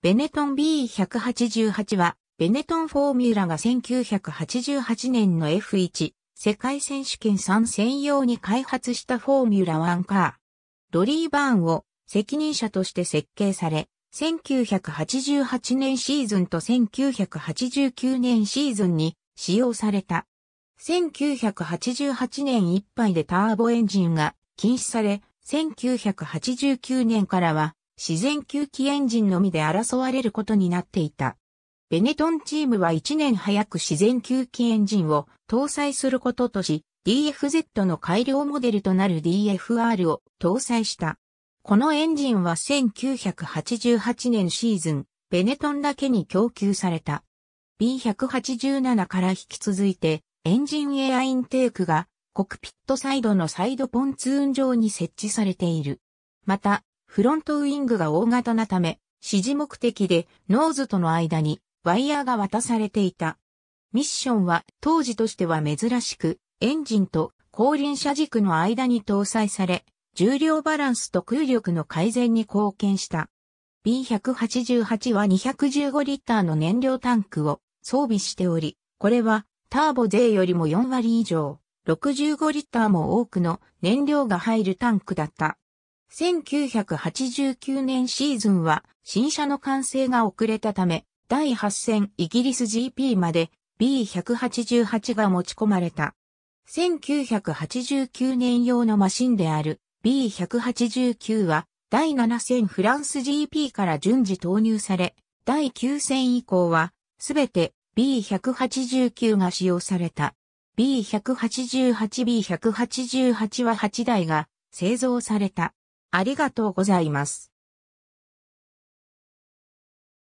ベネトン B188 は、ベネトンフォーミュラが1988年の F1 世界選手権3専用に開発したフォーミュラ1カー。ロリー・バーンを責任者として設計され、1988年シーズンと1989年シーズンに使用された。1988年いっぱいでターボエンジンが禁止され、1989年からは自然吸気エンジンのみで争われることになっていた。ベネトンチームは1年早く自然吸気エンジンを搭載することとし、DFZ の改良モデルとなる DFR を搭載した。このエンジンは1988年シーズン、ベネトンだけに供給された。B187 から引き続いて、エンジンエアインテークが、コクピットサイドのサイドポンツーン上に設置されている。また、フロントウィングが大型なため、指示目的でノーズとの間にワイヤーが渡されていた。ミッションは当時としては珍しく、エンジンと後輪車軸の間に搭載され、重量バランスと空力の改善に貢献した。B188 は215リッターの燃料タンクを装備しており、これはターボ税よりも4割以上、65リッターも多くの燃料が入るタンクだった。1989年シーズンは新車の完成が遅れたため、第8戦イギリス GP まで B188 が持ち込まれた。1989年用のマシンである B189 は第7戦フランス GP から順次投入され、第9戦以降はすべて B189 が使用された。B188B188 は8台が製造された。ありがとうございます。